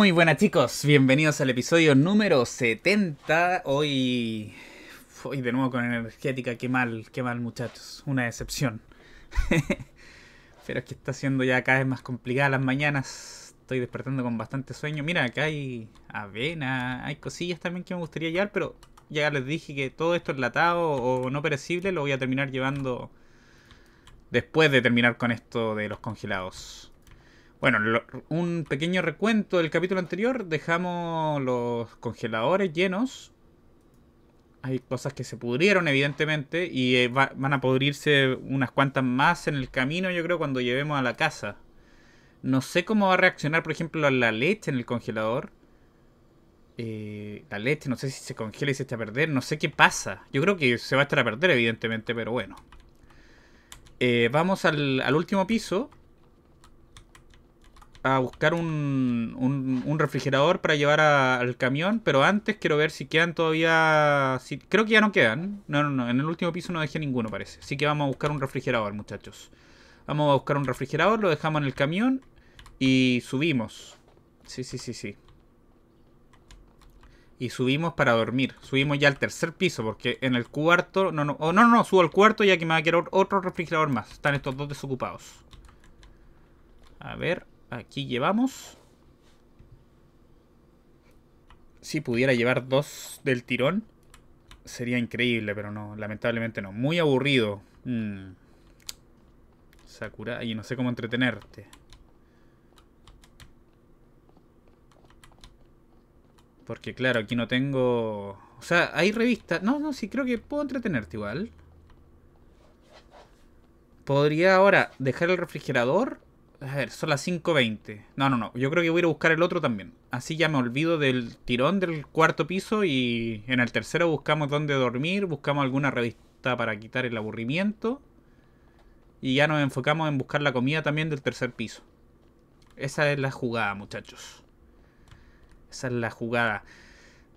Muy buenas chicos, bienvenidos al episodio número 70. Hoy. Hoy de nuevo con energética, qué mal, qué mal muchachos, una decepción. Pero es que está siendo ya cada vez más complicada las mañanas. Estoy despertando con bastante sueño. Mira, acá hay avena, hay cosillas también que me gustaría llevar, pero ya les dije que todo esto enlatado o no perecible lo voy a terminar llevando después de terminar con esto de los congelados. Bueno, un pequeño recuento del capítulo anterior. Dejamos los congeladores llenos. Hay cosas que se pudrieron, evidentemente, y eh, van a pudrirse unas cuantas más en el camino, yo creo, cuando llevemos a la casa. No sé cómo va a reaccionar, por ejemplo, la leche en el congelador. Eh, la leche, no sé si se congela y se está a perder, no sé qué pasa. Yo creo que se va a estar a perder, evidentemente, pero bueno. Eh, vamos al, al último piso buscar un, un, refrigerador para llevar al camión, pero antes quiero ver si quedan todavía... creo que ya no quedan. No, no, no, en el último piso no dejé ninguno, parece. Así que vamos a buscar un refrigerador, muchachos. Vamos a buscar un refrigerador, lo dejamos en el camión y subimos. Sí, sí, sí, sí. Y subimos para dormir. Subimos ya al tercer piso porque en el cuarto... No, no, oh, no, no, subo al cuarto ya que me va a quedar otro refrigerador más. Están estos dos desocupados. A ver, Aquí llevamos. Si pudiera llevar dos del tirón, sería increíble, pero no, lamentablemente no. Muy aburrido. Mm. Sakura, y no sé cómo entretenerte. Porque claro, aquí no tengo... O sea, hay revista No, no, sí, creo que puedo entretenerte igual. Podría ahora dejar el refrigerador a ver, son las 5.20. No, no, no. Yo creo que voy a ir a buscar el otro también. Así ya me olvido del tirón del cuarto piso y en el tercero buscamos dónde dormir, buscamos alguna revista para quitar el aburrimiento. Y ya nos enfocamos en buscar la comida también del tercer piso. Esa es la jugada, muchachos. Esa es la jugada.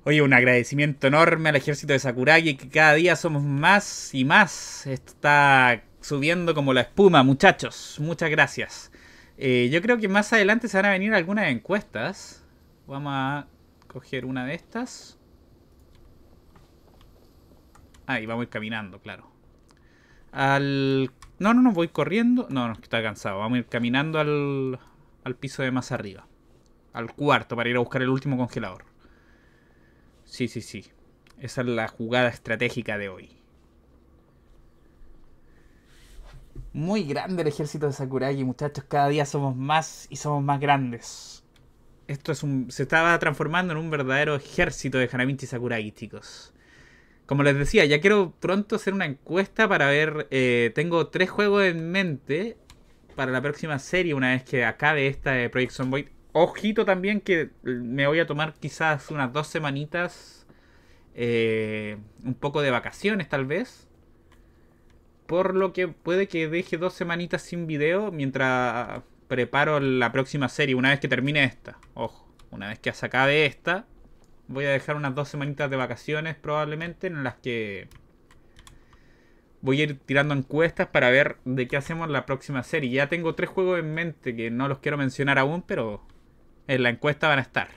Oye, un agradecimiento enorme al ejército de Sakuragi, que cada día somos más y más. Está subiendo como la espuma, muchachos. Muchas gracias. Eh, yo creo que más adelante se van a venir algunas encuestas. Vamos a coger una de estas. Ahí vamos a ir caminando, claro. Al... No, no, no, voy corriendo. No, no, está cansado. Vamos a ir caminando al, al piso de más arriba. Al cuarto para ir a buscar el último congelador. Sí, sí, sí. Esa es la jugada estratégica de hoy. Muy grande el ejército de Sakuragi, muchachos. Cada día somos más y somos más grandes. Esto es un, se estaba transformando en un verdadero ejército de Hanamichi Sakuragi, chicos. Como les decía, ya quiero pronto hacer una encuesta para ver. Eh, tengo tres juegos en mente para la próxima serie, una vez que acabe esta de Project Sunboy. Ojito también que me voy a tomar quizás unas dos semanitas. Eh, un poco de vacaciones, tal vez por lo que puede que deje dos semanitas sin video mientras preparo la próxima serie, una vez que termine esta. Ojo, una vez que se acabe esta, voy a dejar unas dos semanitas de vacaciones probablemente en las que voy a ir tirando encuestas para ver de qué hacemos la próxima serie. Ya tengo tres juegos en mente que no los quiero mencionar aún, pero en la encuesta van a estar.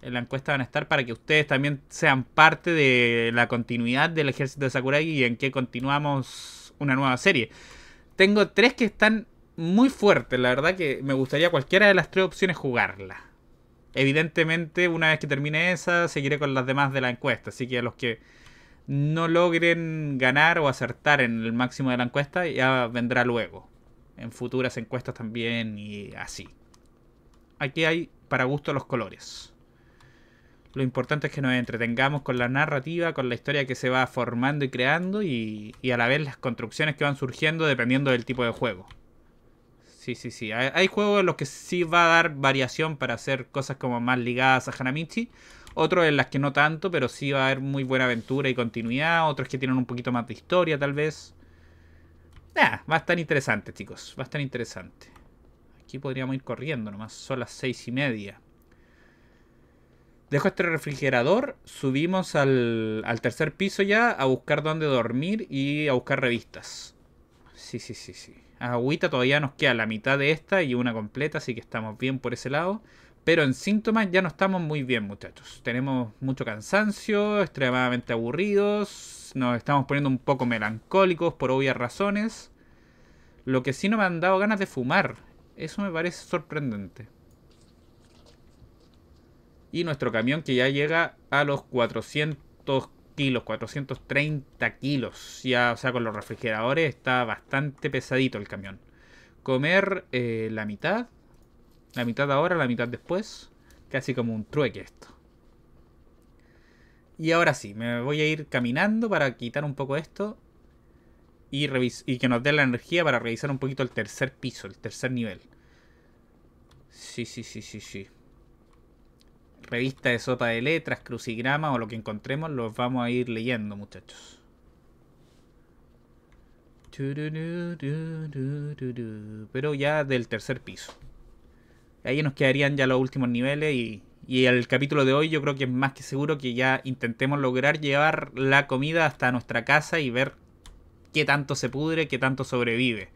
En la encuesta van a estar para que ustedes también sean parte de la continuidad del ejército de Sakurai. y en qué continuamos una nueva serie. Tengo tres que están muy fuertes, la verdad que me gustaría cualquiera de las tres opciones jugarla. Evidentemente, una vez que termine esa, seguiré con las demás de la encuesta. Así que a los que no logren ganar o acertar en el máximo de la encuesta, ya vendrá luego. En futuras encuestas también y así. Aquí hay para gusto los colores. Lo importante es que nos entretengamos con la narrativa, con la historia que se va formando y creando y, y a la vez las construcciones que van surgiendo dependiendo del tipo de juego. Sí, sí, sí. Hay, juegos en los que sí va a dar variación para hacer cosas como más ligadas a Hanamichi. Otros en las que no tanto, pero sí va a haber muy buena aventura y continuidad. Otros que tienen un poquito más de historia, tal vez. Nada, va a estar interesante, chicos. Va a estar interesante. Aquí podríamos ir corriendo nomás. Son las seis y media. Dejo este refrigerador, subimos al, tercer piso ya a buscar dónde dormir y a buscar revistas. Sí, sí, sí, sí. Agüita todavía nos queda la mitad de esta y una completa, así que estamos bien por ese lado. Pero en síntomas ya no estamos muy bien, muchachos. Tenemos mucho cansancio, extremadamente aburridos, nos estamos poniendo un poco melancólicos por obvias razones. Lo que sí no me han dado ganas de fumar. Eso me parece sorprendente y nuestro camión que ya llega a los 400 kilos, 430 kilos. Ya, o sea, con los refrigeradores está bastante pesadito el camión. Comer eh, la mitad, la mitad ahora, la mitad después. Casi como un trueque esto. Y ahora sí, me voy a ir caminando para quitar un poco esto y, y que nos dé la energía para revisar un poquito el tercer piso, el tercer nivel. Sí, sí, sí, sí, sí revista de sopa de letras, crucigrama o lo que encontremos, los vamos a ir leyendo, muchachos. Pero ya del tercer piso. Ahí nos quedarían ya los últimos niveles y, y el capítulo de hoy yo creo que es más que seguro que ya intentemos lograr llevar la comida hasta nuestra casa y ver qué tanto se pudre, qué tanto sobrevive.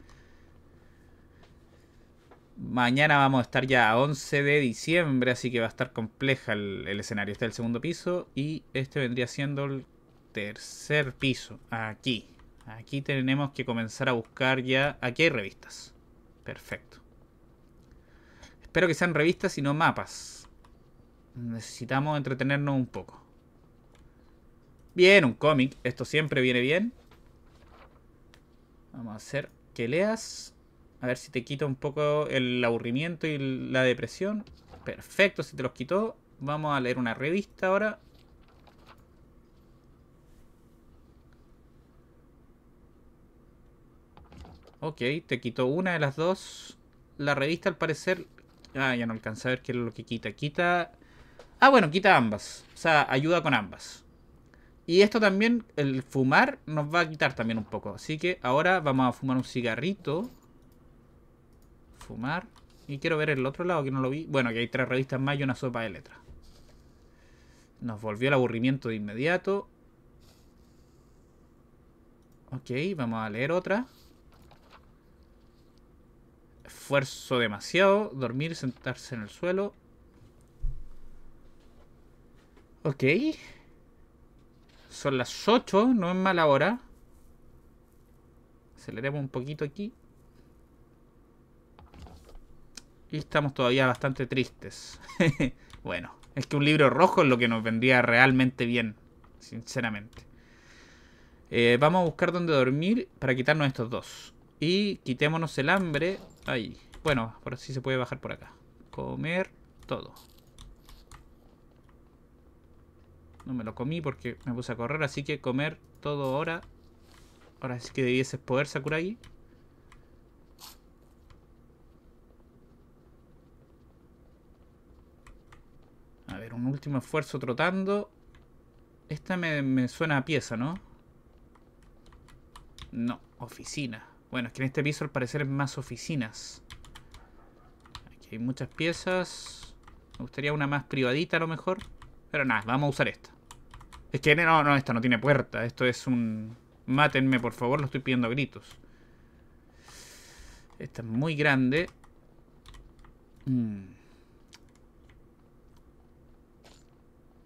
Mañana vamos a estar ya a 11 de diciembre, así que va a estar compleja el, escenario. Este es el segundo piso y este vendría siendo el tercer piso. Aquí. Aquí tenemos que comenzar a buscar ya... Aquí hay revistas. Perfecto. Espero que sean revistas y no mapas. Necesitamos entretenernos un poco. Bien, un cómic. Esto siempre viene bien. Vamos a hacer que leas a ver si te quita un poco el aburrimiento y la depresión. Perfecto, si te los quitó. Vamos a leer una revista ahora. Ok, te quitó una de las dos. La revista al parecer... Ah, ya no alcanza a ver qué es lo que quita. Quita... Ah, bueno, quita ambas. O sea, ayuda con ambas. Y esto también, el fumar, nos va a quitar también un poco. Así que ahora vamos a fumar un cigarrito fumar. Y quiero ver el otro lado que no lo vi. Bueno, que hay tres revistas más y una sopa de letras. Nos volvió el aburrimiento de inmediato. Ok, vamos a leer otra. Esfuerzo demasiado. Dormir, sentarse en el suelo. Ok. Son las 8, no es mala hora. Aceleremos un poquito aquí. Y estamos todavía bastante tristes. bueno, es que un libro rojo es lo que nos vendría realmente bien, sinceramente. Eh, vamos a buscar dónde dormir para quitarnos estos dos. Y quitémonos el hambre. Ahí. Bueno, por si se puede bajar por acá. Comer todo. No me lo comí porque me puse a correr, así que comer todo ahora. Ahora sí que debiese poder, sacar ahí Un último esfuerzo trotando. Esta me, suena a pieza, ¿no? No, oficina. Bueno, es que en este piso al parecer es más oficinas. Aquí hay muchas piezas. Me gustaría una más privadita a lo mejor. Pero nada, vamos a usar esta. Es que no, no, esta no tiene puerta. Esto es un... Mátenme, por favor, lo estoy pidiendo a gritos. Esta es muy grande. Mmm...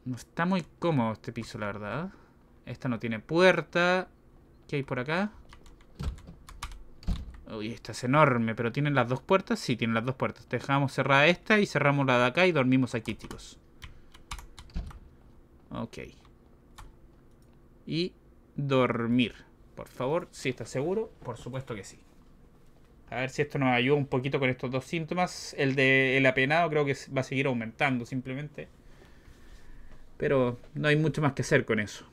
No está muy cómodo este piso, la verdad. Esta no tiene puerta. ¿Qué hay por acá? Uy, esta es enorme, pero ¿tienen las dos puertas? Sí, tienen las dos puertas. Dejamos cerrada esta y cerramos la de acá y dormimos aquí, chicos. Ok. Y dormir. Por favor, si ¿sí está seguro, por supuesto que sí. A ver si esto nos ayuda un poquito con estos dos síntomas. El de apenado creo que va a seguir aumentando simplemente. Pero no hay mucho más que hacer con eso.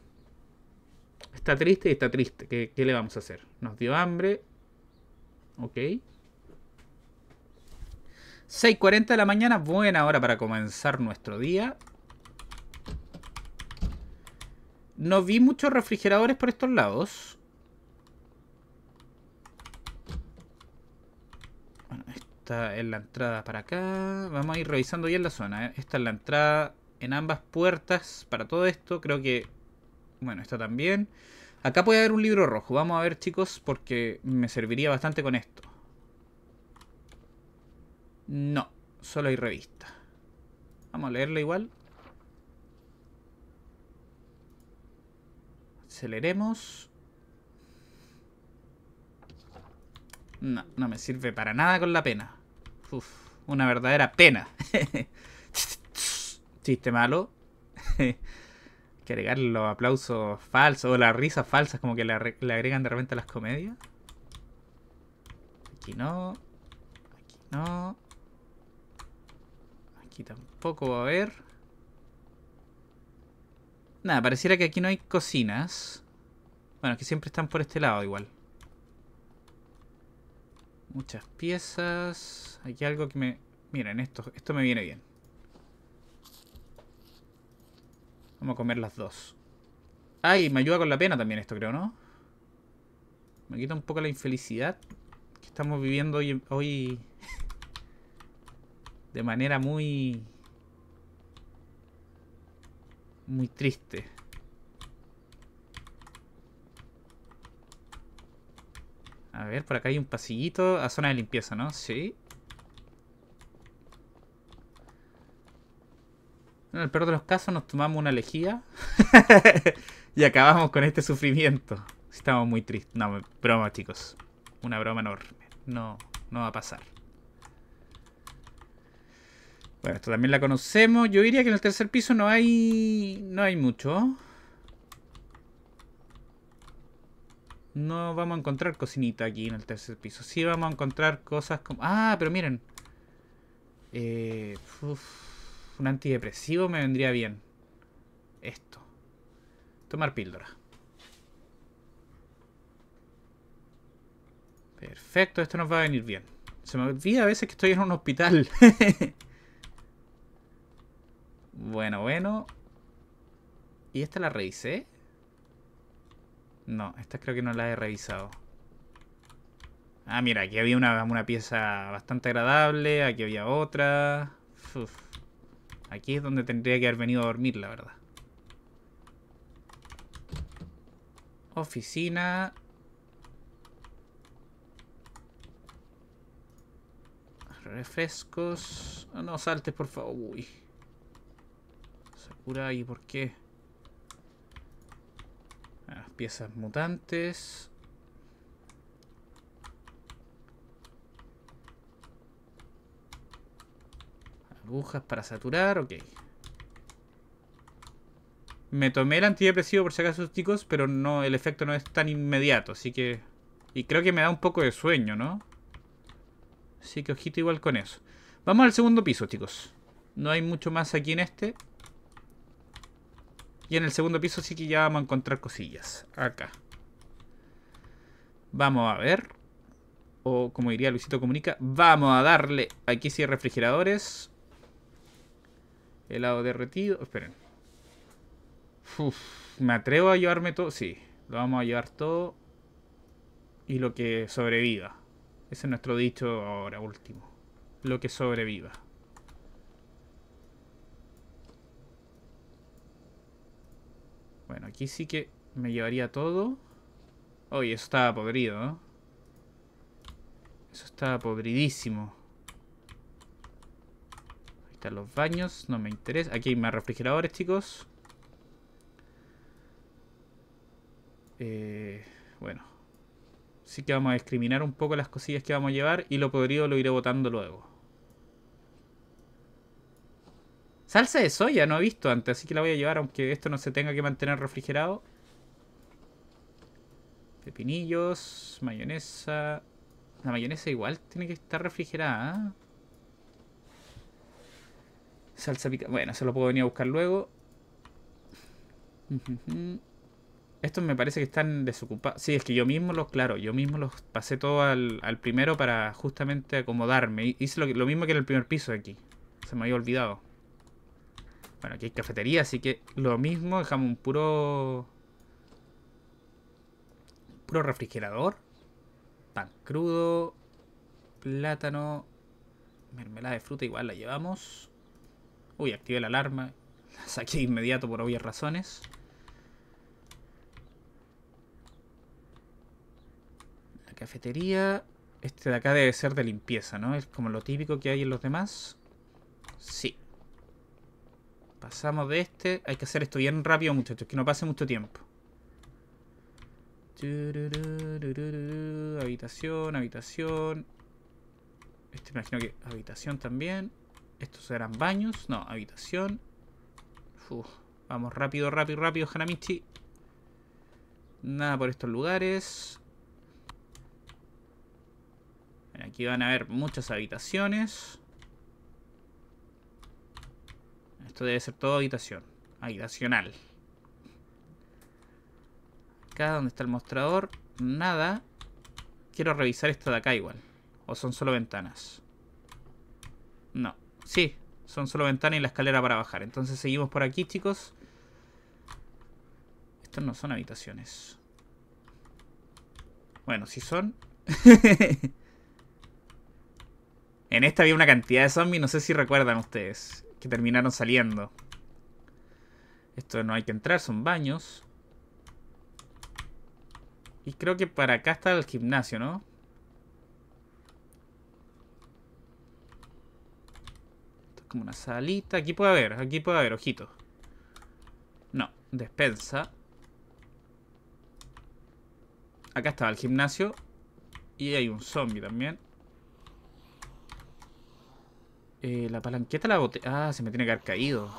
Está triste y está triste. ¿Qué, le vamos a hacer? Nos dio hambre. Ok. 6.40 de la mañana, buena hora para comenzar nuestro día. No vi muchos refrigeradores por estos lados. Bueno, esta es la entrada para acá. Vamos a ir revisando bien la zona. ¿eh? Esta es la entrada en ambas puertas para todo esto. Creo que, bueno, está también. Acá puede haber un libro rojo. Vamos a ver, chicos, porque me serviría bastante con esto. No, solo hay revista. Vamos a leerla igual. Aceleremos. No, no me sirve para nada con la pena. Uf, una verdadera pena. chiste malo. que agregar los aplausos falsos o las risas falsas como que le, agregan de repente a las comedias. Aquí no. Aquí no. Aquí tampoco va a haber. Nada, pareciera que aquí no hay cocinas. Bueno, que siempre están por este lado igual. Muchas piezas. Aquí algo que me... Miren, esto, esto me viene bien. Vamos a comer las dos. Ay, me ayuda con la pena también esto, creo, ¿no? Me quita un poco la infelicidad que estamos viviendo hoy, hoy de manera muy... Muy triste. A ver, por acá hay un pasillito a zona de limpieza, ¿no? Sí. En el peor de los casos nos tomamos una lejía y acabamos con este sufrimiento. Estamos muy tristes. No, broma, chicos. Una broma enorme. No, no va a pasar. Bueno, esto también la conocemos. Yo diría que en el tercer piso no hay... No hay mucho. No vamos a encontrar cocinita aquí en el tercer piso. Sí vamos a encontrar cosas como... Ah, pero miren. Eh... Un antidepresivo me vendría bien. Esto. Tomar píldora. Perfecto, esto nos va a venir bien. Se me olvida a veces que estoy en un hospital. bueno, bueno. ¿Y esta la revisé? No, esta creo que no la he revisado. Ah, mira, aquí había una, una pieza bastante agradable, aquí había otra. Aquí es donde tendría que haber venido a dormir, la verdad. Oficina. Refrescos. Ah, no salte por favor. Uy. Sakura, ¿y por qué? Ah, piezas mutantes. Agujas para saturar, ok. Me tomé el antidepresivo por si acaso, chicos, pero no, el efecto no es tan inmediato, así que... Y creo que me da un poco de sueño, ¿no? Así que ojito igual con eso. Vamos al segundo piso, chicos. No hay mucho más aquí en este. Y en el segundo piso sí que ya vamos a encontrar cosillas. Acá. Vamos a ver. O como diría Luisito Comunica, vamos a darle. Aquí sí refrigeradores. Helado derretido. Esperen. me atrevo a llevarme todo. Sí, lo vamos a llevar todo. Y lo que sobreviva. Ese es nuestro dicho ahora último. Lo que sobreviva. Bueno, aquí sí que me llevaría todo. Oye, eso estaba podrido, ¿no? Eso estaba podridísimo están los baños, no me interesa. Aquí hay más refrigeradores, chicos. Eh, bueno. Sí que vamos a discriminar un poco las cosillas que vamos a llevar y lo podrido lo iré botando luego. Salsa de soya, no he visto antes, así que la voy a llevar aunque esto no se tenga que mantener refrigerado. Pepinillos, mayonesa... La mayonesa igual tiene que estar refrigerada. ¿eh? Salsa picante. Bueno, se lo puedo venir a buscar luego. Estos me parece que están desocupados. Sí, es que yo mismo los, claro, yo mismo los pasé todo al, primero para justamente acomodarme. Hice lo, mismo que en el primer piso de aquí. Se me había olvidado. Bueno, aquí hay cafetería, así que lo mismo, dejamos un puro... Puro refrigerador. Pan crudo. Plátano. Mermelada de fruta igual la llevamos. Uy, activé la alarma. La saqué inmediato por obvias razones. La cafetería. Este de acá debe ser de limpieza, ¿no? Es como lo típico que hay en los demás. Sí. Pasamos de este. Hay que hacer esto bien rápido, muchachos. Que no pase mucho tiempo. Habitación, habitación. Este imagino que habitación también. Estos serán baños. No, habitación. vamos, rápido, rápido, rápido, Hanamichi. Nada por estos lugares. Aquí van a haber muchas habitaciones. Esto debe ser todo habitación. Habitacional. Acá donde está el mostrador. Nada. Quiero revisar esto de acá igual. O son solo ventanas. Sí, son solo ventanas y la escalera para bajar. Entonces seguimos por aquí, chicos. Estas no son habitaciones. Bueno, si son. en esta había una cantidad de zombies, no sé si recuerdan ustedes, que terminaron saliendo. Esto no hay que entrar, son baños. Y creo que para acá está el gimnasio, ¿no? como una salita. Aquí puede haber, aquí puede haber, ojito. No, despensa. Acá estaba el gimnasio. Y hay un zombie también. Eh, la palanqueta la boté. Ah, se me tiene que haber caído.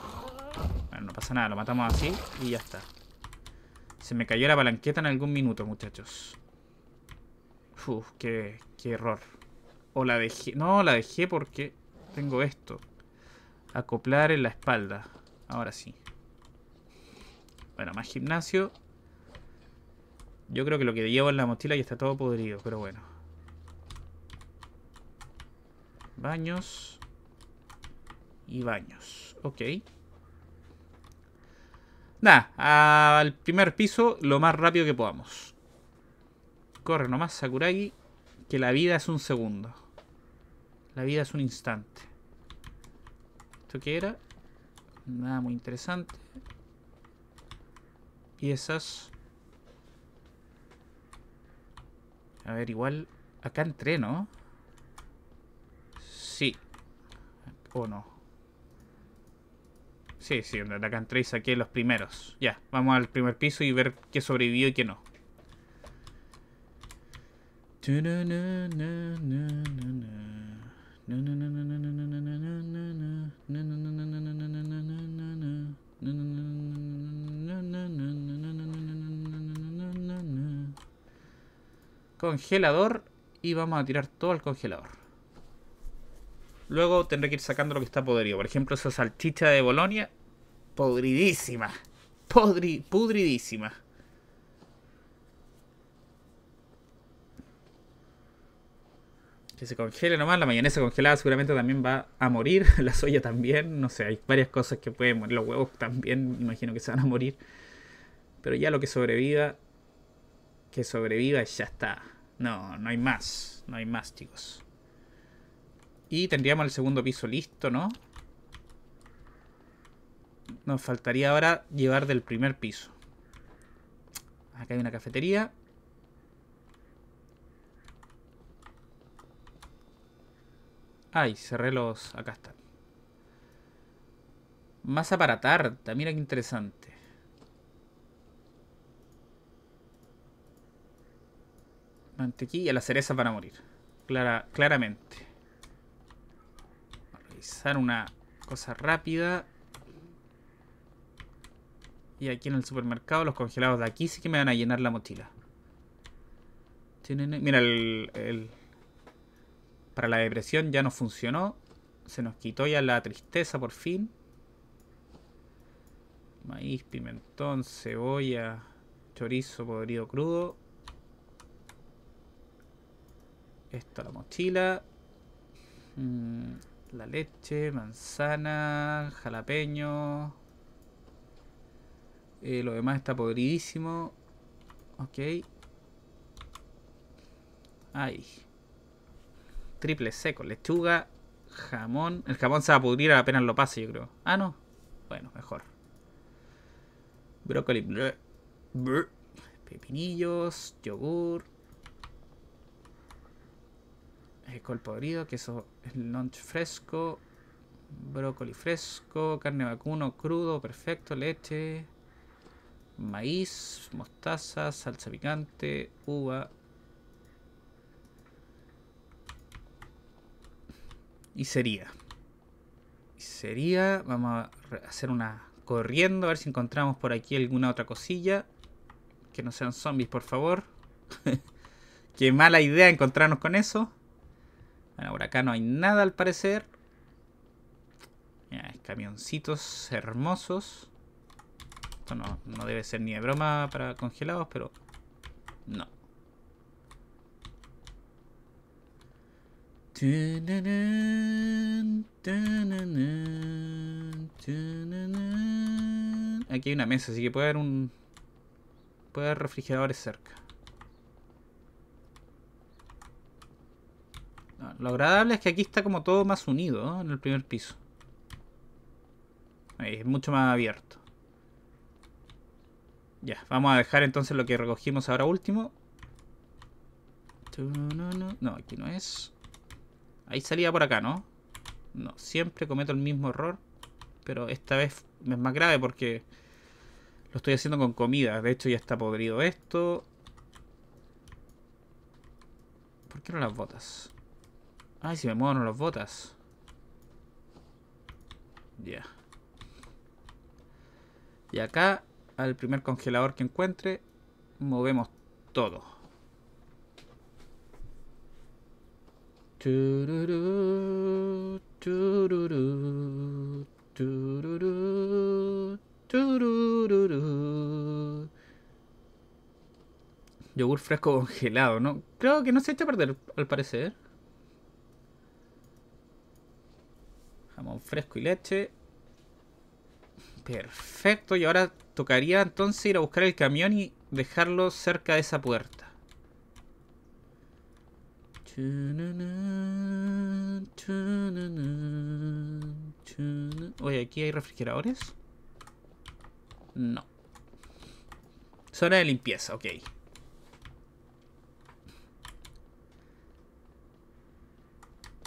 Bueno, no pasa nada, lo matamos así y ya está. Se me cayó la palanqueta en algún minuto, muchachos. Uf, qué, qué error. O la dejé... No, la dejé porque tengo esto. Acoplar en la espalda. Ahora sí. Bueno, más gimnasio. Yo creo que lo que llevo en la mochila ya está todo podrido, pero bueno. Baños. Y baños. Ok. Nada, al primer piso lo más rápido que podamos. Corre nomás, Sakuragi, que la vida es un segundo. La vida es un instante. ¿Esto era? Nada muy interesante. Y esas... A ver, igual... Acá entré, ¿no? Sí. ¿O no? Sí, sí, acá entré y saqué los primeros. Ya, vamos al primer piso y ver qué sobrevivió y qué no. Congelador. Y vamos a tirar todo al congelador. Luego tendré que ir sacando lo que está podrido. Por ejemplo, esa salchicha de Bolonia. Podridísima. Podri, pudridísima. que se congele nomás, la mayonesa congelada seguramente también va a morir, la soya también, no sé, hay varias cosas que pueden morir, los huevos también, imagino que se van a morir. Pero ya lo que sobreviva, que sobreviva ya está. No, no hay más, no hay más, chicos. Y tendríamos el segundo piso listo, ¿no? Nos faltaría ahora llevar del primer piso. Acá hay una cafetería. Ay, cerré los... Acá están. Masa para tarta. Mira qué interesante. Mantequilla. Las cerezas van a morir. Clara, claramente. Realizar una cosa rápida. Y aquí en el supermercado los congelados de aquí sí que me van a llenar la mochila. Mira el para la depresión ya no funcionó. Se nos quitó ya la tristeza por fin. Maíz, pimentón, cebolla, chorizo podrido crudo. Esta la mochila. Mm, la leche, manzana, jalapeño. Eh, lo demás está podridísimo. Ok. Ahí triple seco. Lechuga, jamón. El jamón se va a pudrir apenas lo pase, yo creo. Ah, no. Bueno, mejor. Brócoli. Pepinillos, yogur. Eh, col podrido, queso lunch fresco. Brócoli fresco, carne vacuno crudo, perfecto, leche, maíz, mostaza, salsa picante, uva, Y sería. Y sería. Vamos a hacer una corriendo. A ver si encontramos por aquí alguna otra cosilla. Que no sean zombies, por favor. Qué mala idea encontrarnos con eso. Bueno, acá no hay nada al parecer. Mira, camioncitos hermosos. Esto no, no debe ser ni de broma para congelados, pero no. Aquí hay una mesa, así que puede haber un... Puede haber refrigeradores cerca. lo agradable es que aquí está como todo más unido ¿no? en el primer piso. Ahí, es mucho más abierto. Ya, vamos a dejar entonces lo que recogimos ahora último. No, aquí no es. Ahí salía por acá, ¿no? No, siempre cometo el mismo error. Pero esta vez es más grave porque lo estoy haciendo con comida. De hecho ya está podrido esto. ¿Por qué no las botas? Ay, si me muevo no las botas. Ya. Y acá, al primer congelador que encuentre, movemos todo. Yogur fresco congelado, ¿no? Creo que no se echa a perder, al parecer. Jamón fresco y leche. Perfecto, y ahora tocaría entonces ir a buscar el camión y dejarlo cerca de esa puerta. Oye, ¿aquí hay refrigeradores? No. Zona de limpieza, ok.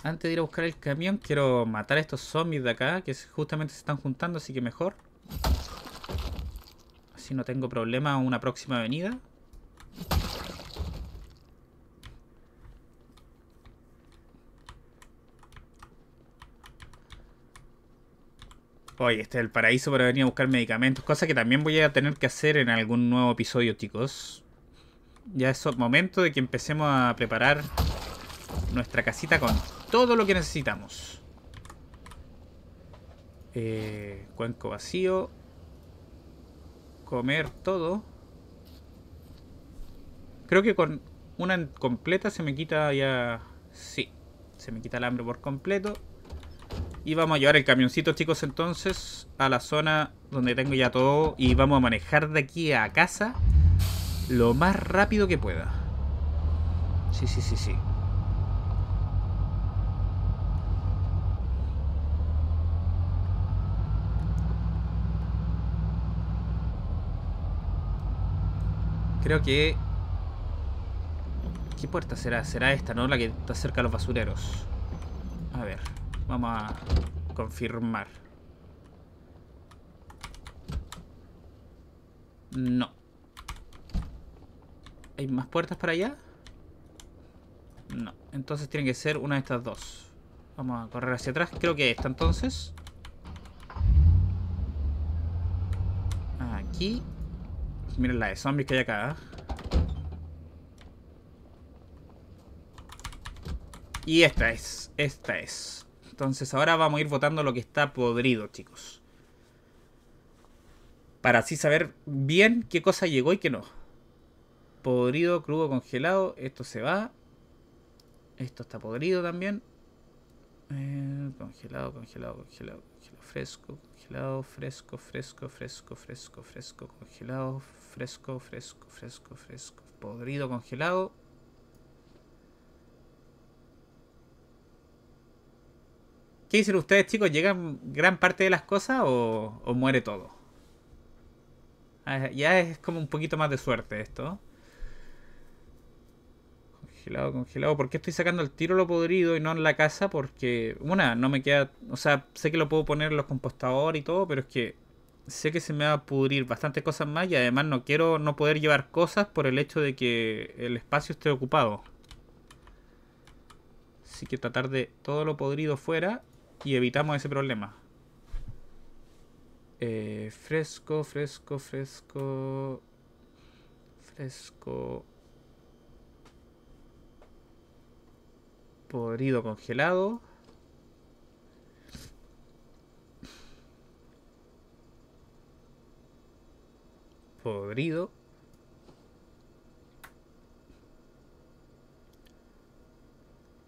Antes de ir a buscar el camión, quiero matar a estos zombies de acá, que justamente se están juntando, así que mejor. Así no tengo problema una próxima avenida Oye, este es el paraíso para venir a buscar medicamentos, cosa que también voy a tener que hacer en algún nuevo episodio, chicos. Ya es momento de que empecemos a preparar nuestra casita con todo lo que necesitamos. Eh, cuenco vacío. Comer todo. Creo que con una completa se me quita ya... Sí, se me quita el hambre por completo. Y vamos a llevar el camioncito, chicos, entonces a la zona donde tengo ya todo. Y vamos a manejar de aquí a casa lo más rápido que pueda. Sí, sí, sí, sí. Creo que... ¿Qué puerta será? Será esta, ¿no? La que está cerca de los basureros. A ver. Vamos a confirmar. No. ¿Hay más puertas para allá? No. Entonces tiene que ser una de estas dos. Vamos a correr hacia atrás. Creo que esta entonces. Aquí. Miren la de zombies que hay acá. ¿eh? Y esta es. Esta es. Entonces ahora vamos a ir votando lo que está podrido, chicos. Para así saber bien qué cosa llegó y qué no. Podrido, crudo, congelado. Esto se va. Esto está podrido también. Eh, congelado, congelado, congelado, congelado, fresco, congelado, fresco, fresco, fresco, fresco, fresco, congelado, fresco, fresco, fresco, fresco, podrido, congelado, ¿Qué dicen ustedes, chicos? ¿Llegan gran parte de las cosas o, muere todo? Ah, ya es como un poquito más de suerte esto. Congelado, congelado. ¿Por qué estoy sacando el tiro lo podrido y no en la casa? Porque, una, no me queda... O sea, sé que lo puedo poner en los compostadores y todo, pero es que sé que se me va a pudrir bastantes cosas más y además no quiero no poder llevar cosas por el hecho de que el espacio esté ocupado. Así que tratar de todo lo podrido fuera y evitamos ese problema. Eh, fresco, fresco, fresco, fresco. Podrido congelado. Podrido.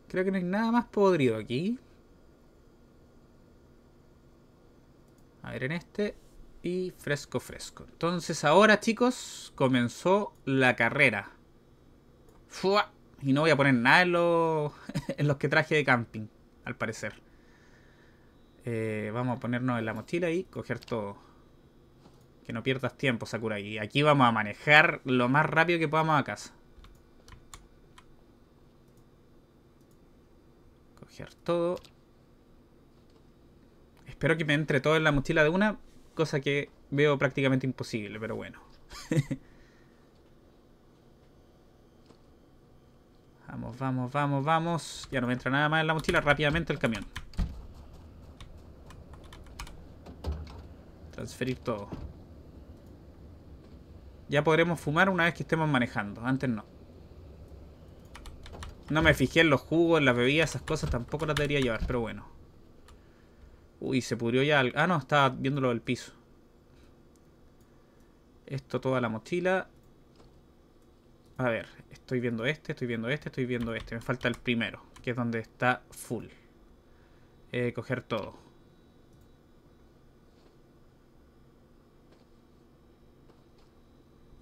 Creo que no hay nada más podrido aquí. A ver en este. Y fresco, fresco. Entonces ahora, chicos, comenzó la carrera. ¡Fua! Y no voy a poner nada en, los, en los que traje de camping, al parecer. Eh, vamos a ponernos en la mochila y coger todo. Que no pierdas tiempo, Sakura. Y aquí vamos a manejar lo más rápido que podamos a casa. Coger todo. Espero que me entre todo en la mochila de una, cosa que veo prácticamente imposible, pero bueno. vamos, vamos, vamos, vamos. Ya no me entra nada más en la mochila, rápidamente el camión. Transferir todo. Ya podremos fumar una vez que estemos manejando, antes no. No me fijé en los jugos, en las bebidas, esas cosas tampoco las debería llevar, pero bueno. Uy, se pudrió ya. El... Ah, no, estaba viéndolo del piso. Esto toda la mochila. A ver, estoy viendo este, estoy viendo este, estoy viendo este. Me falta el primero, que es donde está full. Eh, coger todo.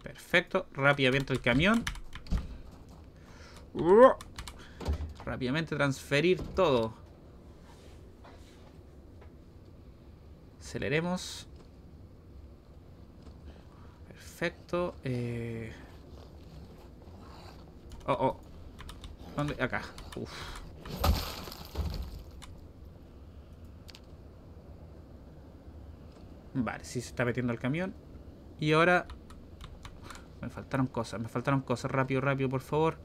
Perfecto. Rápidamente el camión. Rápidamente transferir todo. Aceleremos. Perfecto. Eh. Oh, oh. ¿Dónde? Acá. Uf. Vale, sí se está metiendo el camión. Y ahora... Me faltaron cosas, me faltaron cosas. Rápido, rápido, por favor.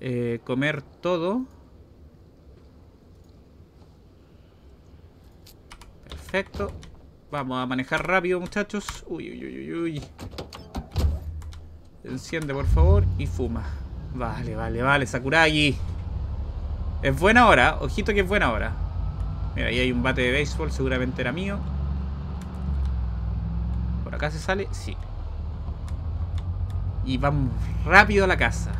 Eh, comer todo. Perfecto. Vamos a manejar rápido, muchachos. Uy, uy, uy, uy. Enciende, por favor, y fuma. Vale, vale, vale, Sakurai. Es buena hora, ojito que es buena hora. Mira, ahí hay un bate de béisbol, seguramente era mío. ¿Por acá se sale? Sí. Y vamos rápido a la casa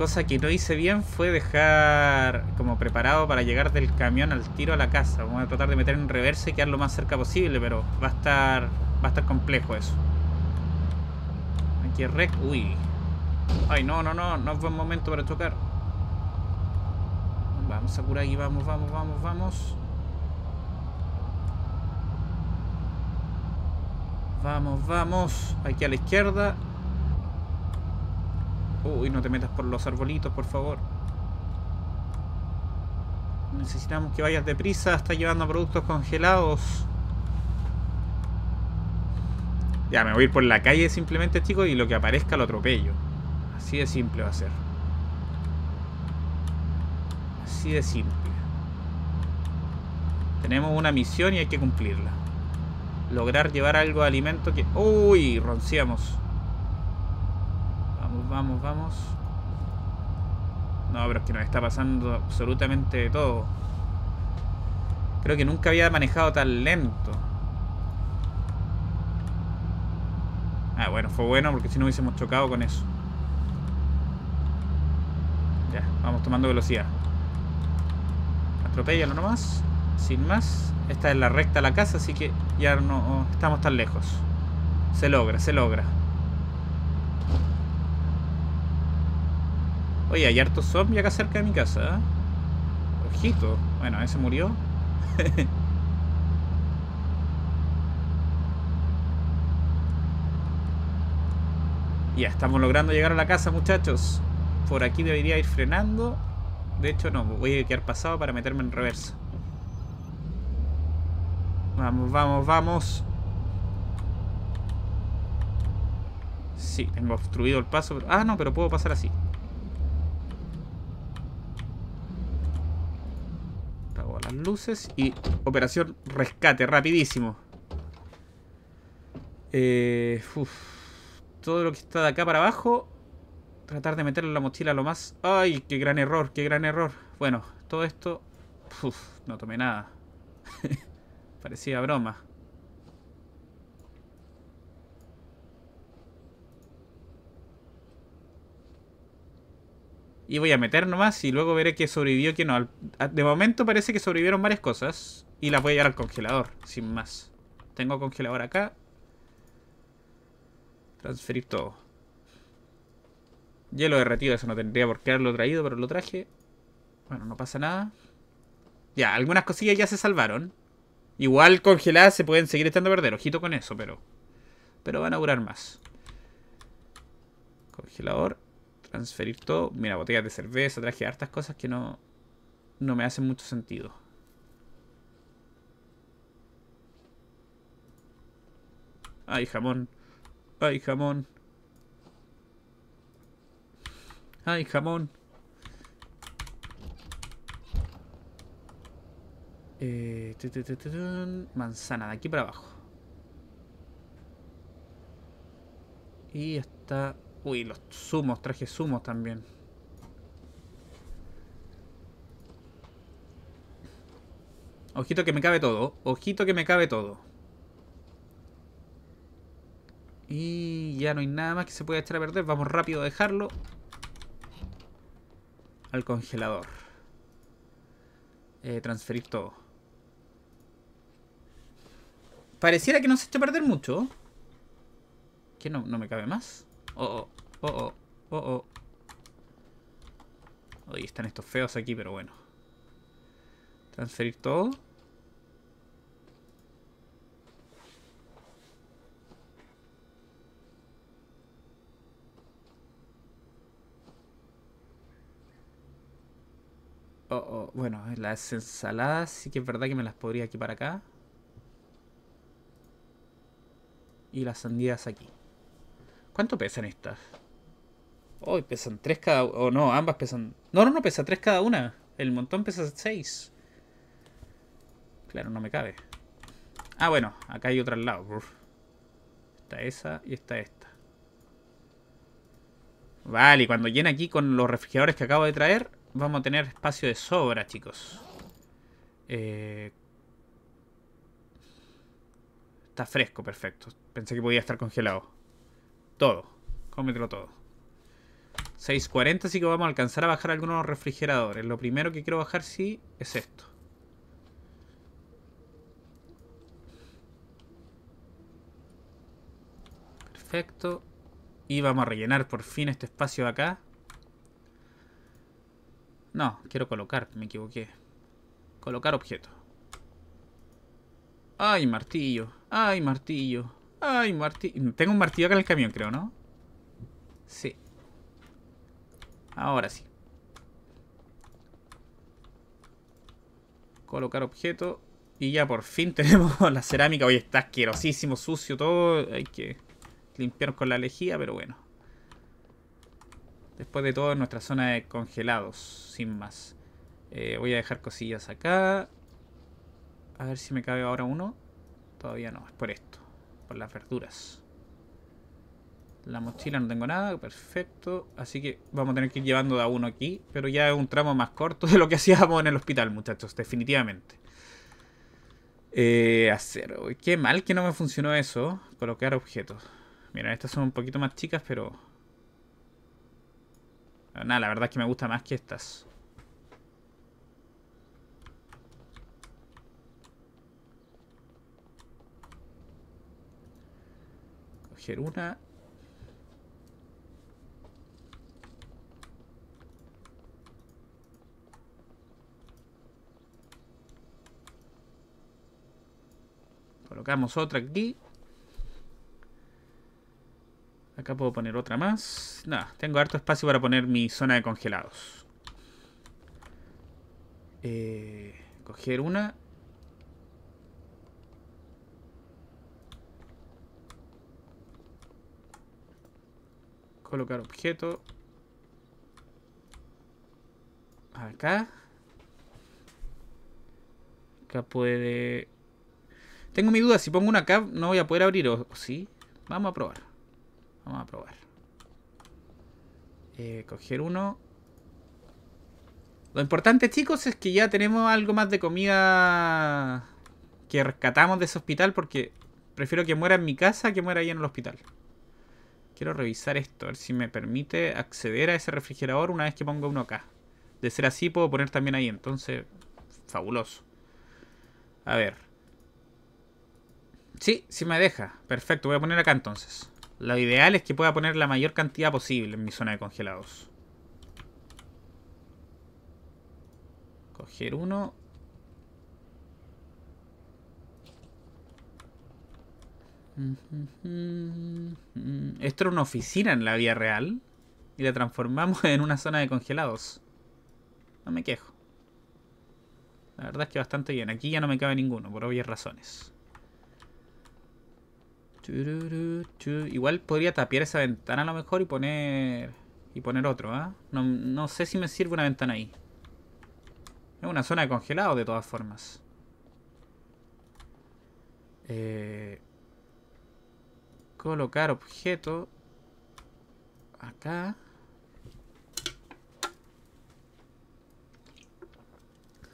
cosa que no hice bien fue dejar como preparado para llegar del camión al tiro a la casa. Vamos a tratar de meter en reverse y quedar lo más cerca posible, pero va a estar, va a estar complejo eso. Aquí es rec... Uy. Ay, no, no, no. No es buen momento para chocar. Vamos a aquí vamos, vamos, vamos, vamos. Vamos, vamos. Aquí a la izquierda. Uy, no te metas por los arbolitos, por favor. Necesitamos que vayas deprisa. Está llevando productos congelados. Ya, me voy por la calle simplemente, chicos, y lo que aparezca lo atropello. Así de simple va a ser. Así de simple. Tenemos una misión y hay que cumplirla. Lograr llevar algo de alimento que... ¡Uy! Ronciamos vamos, vamos. No, pero es que nos está pasando absolutamente todo. Creo que nunca había manejado tan lento. Ah, bueno, fue bueno porque si no hubiésemos chocado con eso. Ya, vamos tomando velocidad. no nomás. Sin más. Esta es la recta a la casa, así que ya no estamos tan lejos. Se logra, se logra. Oye, hay harto zombie acá cerca de mi casa. ¿eh? Ojito. Bueno, ese murió. ya, estamos logrando llegar a la casa, muchachos. Por aquí debería ir frenando. De hecho, no. Voy a quedar pasado para meterme en reversa. Vamos, vamos, vamos. Sí, tengo obstruido el paso. Ah, no, pero puedo pasar así. luces y operación rescate, rapidísimo. Eh, todo lo que está de acá para abajo, tratar de meterle la mochila lo más... ¡Ay, qué gran error, qué gran error! Bueno, todo esto... no tomé nada. Parecía broma. Y voy a meter nomás y luego veré que sobrevivió, que no. De momento parece que sobrevivieron varias cosas. Y las voy a llevar al congelador, sin más. Tengo congelador acá. Transferir todo. Hielo derretido, eso no tendría por qué haberlo traído, pero lo traje. Bueno, no pasa nada. Ya, algunas cosillas ya se salvaron. Igual congeladas se pueden seguir estando a Ojito con eso, pero... Pero van a durar más. Congelador transferir todo. Mira, botellas de cerveza, traje hartas cosas que no, no me hacen mucho sentido. Ay, jamón. Ay, jamón. Ay, jamón. Eh, manzana, de aquí para abajo. Y hasta Uy, los zumos, traje zumos también. Ojito que me cabe todo. Ojito que me cabe todo. Y ya no hay nada más que se pueda echar a perder. Vamos rápido a dejarlo. Al congelador. Eh, transferir todo. Pareciera que no se echa a perder mucho. Que no, no me cabe más. Oh, oh, oh, oh, oh. Oye, están estos feos aquí, pero bueno. Transferir todo. Oh, oh. Bueno, las ensaladas sí que es verdad que me las podría aquí para acá. Y las sandías aquí. ¿Cuánto pesan estas? Hoy pesan tres cada O no, ambas pesan. No, no, no, pesa tres cada una. El montón pesa seis. Claro, no me cabe. Ah, bueno, acá hay otra al lado. Está esa y está esta. Vale, y cuando llene aquí con los refrigeradores que acabo de traer, vamos a tener espacio de sobra, chicos. Eh, está fresco, perfecto. Pensé que podía estar congelado. Todo. Cómetelo todo. 6.40, así que vamos a alcanzar a bajar algunos refrigeradores. Lo primero que quiero bajar, sí, es esto. Perfecto. Y vamos a rellenar por fin este espacio de acá. No, quiero colocar, me equivoqué. Colocar objeto. ¡Ay, martillo! ¡Ay, martillo! Ay, martillo. Tengo un martillo acá en el camión, creo, ¿no? Sí. Ahora sí. Colocar objeto. Y ya por fin tenemos la cerámica. Hoy está asquerosísimo, sucio, todo. Hay que limpiar con la lejía, pero bueno. Después de todo, nuestra zona de congelados, sin más. Eh, voy a dejar cosillas acá. A ver si me cabe ahora uno. Todavía no, es por esto por las verduras. La mochila no tengo nada, perfecto. Así que vamos a tener que ir llevando a uno aquí. Pero ya es un tramo más corto de lo que hacíamos en el hospital, muchachos, definitivamente. Eh, acero. Qué mal que no me funcionó eso. Colocar objetos. Mira, estas son un poquito más chicas, pero... Ah, nada, la verdad es que me gusta más que estas. Coger una. Colocamos otra aquí. Acá puedo poner otra más. Nada, tengo harto espacio para poner mi zona de congelados. Eh, coger una. Colocar objeto. Acá. Acá puede... Tengo mi duda, si pongo una acá no voy a poder abrir, ¿o, sí? Vamos a probar. Vamos a probar. Eh, coger uno. Lo importante, chicos, es que ya tenemos algo más de comida que rescatamos de ese hospital porque prefiero que muera en mi casa que muera ahí en el hospital. Quiero revisar esto, a ver si me permite acceder a ese refrigerador una vez que ponga uno acá. De ser así, puedo poner también ahí. Entonces, fabuloso. A ver. Sí, sí me deja. Perfecto, voy a poner acá entonces. Lo ideal es que pueda poner la mayor cantidad posible en mi zona de congelados. Coger uno. Esto era una oficina en la vía real y la transformamos en una zona de congelados. No me quejo. La verdad es que bastante bien. Aquí ya no me cabe ninguno, por obvias razones. Igual podría tapiar esa ventana a lo mejor y poner y poner otro, ¿ah? No, no sé si me sirve una ventana ahí. Es una zona de congelados de todas formas. Eh colocar objeto acá.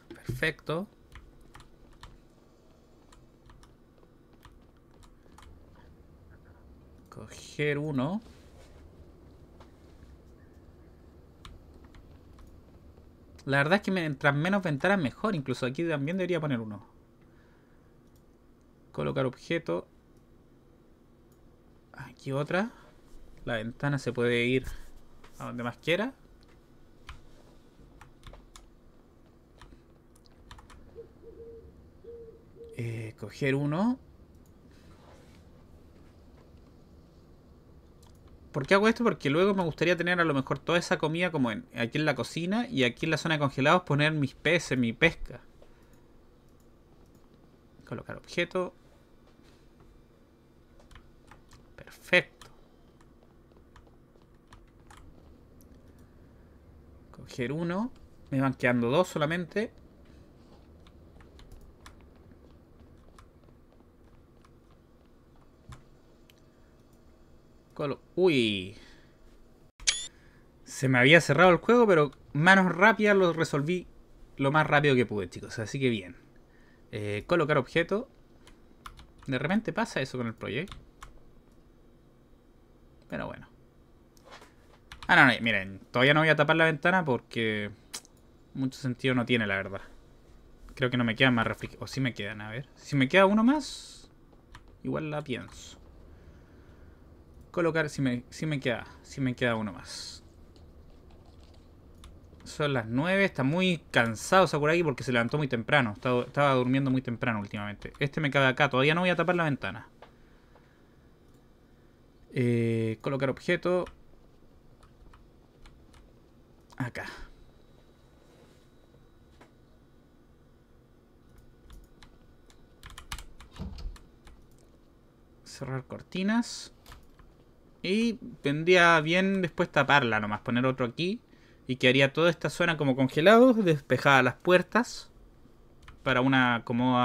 Perfecto. Coger uno. La verdad es que mientras menos ventanas mejor. Incluso aquí también debería poner uno. Colocar objeto. Aquí otra. La ventana se puede ir a donde más quiera. Eh, coger uno. ¿Por qué hago esto? Porque luego me gustaría tener a lo mejor toda esa comida como en, aquí en la cocina y aquí en la zona de congelados poner mis peces, mi pesca. Colocar objeto. Coger uno. Me van quedando dos solamente. Uy. Se me había cerrado el juego, pero manos rápidas lo resolví lo más rápido que pude, chicos. Así que bien. Eh, colocar objeto. De repente pasa eso con el proyecto. Pero bueno. Ah, no, no, miren, todavía no voy a tapar la ventana porque mucho sentido no tiene, la verdad. Creo que no me quedan más refrigeradores. O sí me quedan, a ver. Si me queda uno más, igual la pienso. Colocar, si me, si me queda, si me queda uno más. Son las 9, está muy cansado aquí porque se levantó muy temprano. Estaba, estaba durmiendo muy temprano últimamente. Este me cabe acá, todavía no voy a tapar la ventana. Eh, colocar objeto. Acá. Cerrar cortinas. Y vendría bien después taparla nomás, poner otro aquí. Y quedaría toda esta zona como congelado, Despejada las puertas. Para una como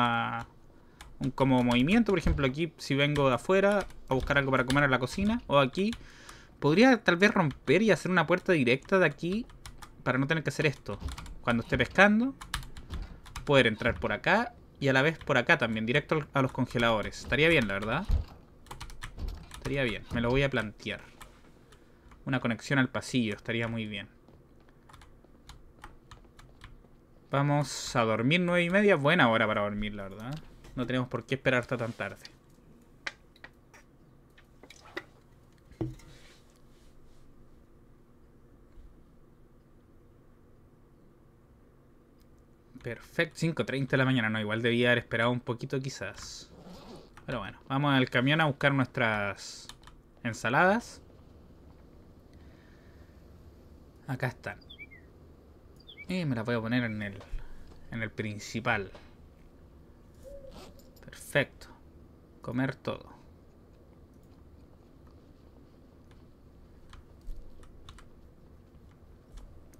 un como movimiento. Por ejemplo, aquí si vengo de afuera a buscar algo para comer en la cocina. O aquí. Podría tal vez romper y hacer una puerta directa de aquí para no tener que hacer esto. Cuando esté pescando, poder entrar por acá y a la vez por acá también, directo a los congeladores. Estaría bien, la verdad. Estaría bien, me lo voy a plantear. Una conexión al pasillo, estaría muy bien. Vamos a dormir nueve y media. Buena hora para dormir, la verdad. No tenemos por qué esperar hasta tan tarde. Perfecto, 5.30 de la mañana, no, igual debía haber esperado un poquito quizás. Pero bueno, vamos al camión a buscar nuestras ensaladas. Acá están. Y me las voy a poner en el, en el principal. Perfecto. Comer todo.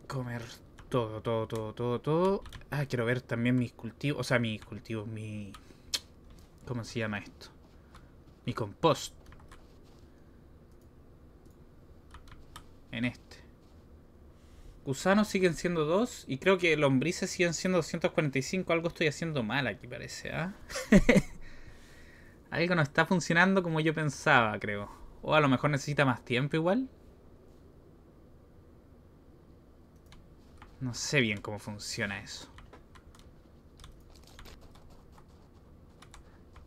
Comer todo, todo, todo, todo, todo. Ah, quiero ver también mis cultivos. O sea, mis cultivos, mi... ¿Cómo se llama esto? Mi compost. En este. Gusanos siguen siendo dos. Y creo que lombrices siguen siendo 245. Algo estoy haciendo mal aquí parece, ¿ah? Algo no está funcionando como yo pensaba, creo. O a lo mejor necesita más tiempo igual. No sé bien cómo funciona eso.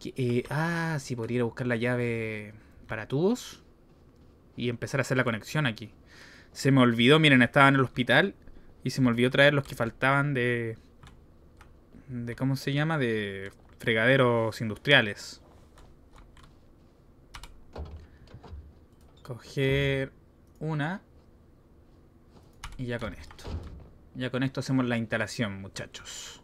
Eh, ah, si sí, podría ir a buscar la llave para tubos y empezar a hacer la conexión aquí. Se me olvidó, miren, estaba en el hospital y se me olvidó traer los que faltaban de... de ¿Cómo se llama? De fregaderos industriales. Coger una. Y ya con esto. Ya con esto hacemos la instalación, muchachos.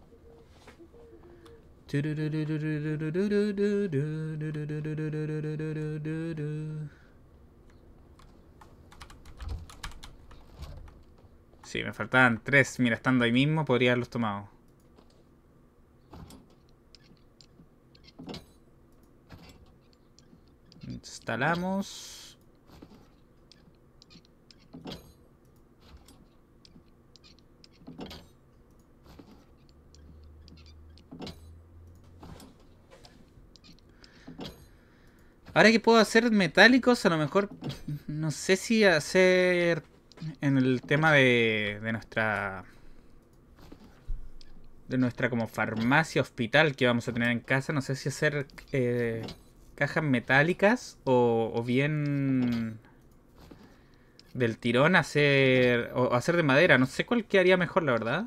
Sí, me faltaban tres. Mira, estando ahí mismo podría haberlos tomado. Instalamos. Ahora que puedo hacer metálicos, a lo mejor no sé si hacer en el tema de, de nuestra de nuestra como farmacia hospital que vamos a tener en casa, no sé si hacer eh, cajas metálicas o, o, bien del tirón hacer o hacer de madera, no sé cuál quedaría mejor la verdad.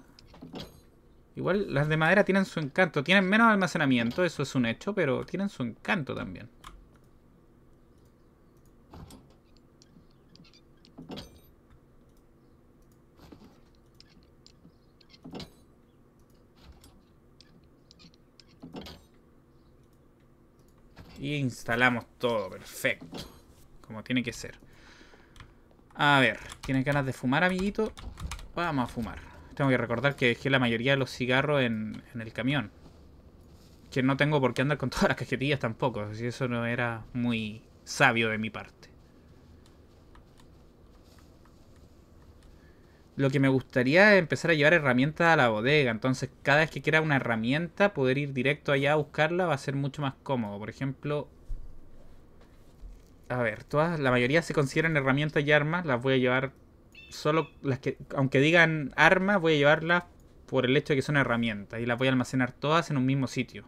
Igual las de madera tienen su encanto, tienen menos almacenamiento, eso es un hecho, pero tienen su encanto también. y instalamos todo, perfecto. Como tiene que ser. A ver, ¿tienes ganas de fumar, amiguito? Vamos a fumar. Tengo que recordar que dejé la mayoría de los cigarros en, el camión. Que no tengo por qué andar con todas las cajetillas tampoco. si eso no era muy sabio de mi parte. lo que me gustaría es empezar a llevar herramientas a la bodega. Entonces, cada vez que quiera una herramienta, poder ir directo allá a buscarla va a ser mucho más cómodo. Por ejemplo, a ver, todas, la mayoría se consideran herramientas y armas. Las voy a llevar solo las que, aunque digan armas, voy a llevarlas por el hecho de que son herramientas y las voy a almacenar todas en un mismo sitio.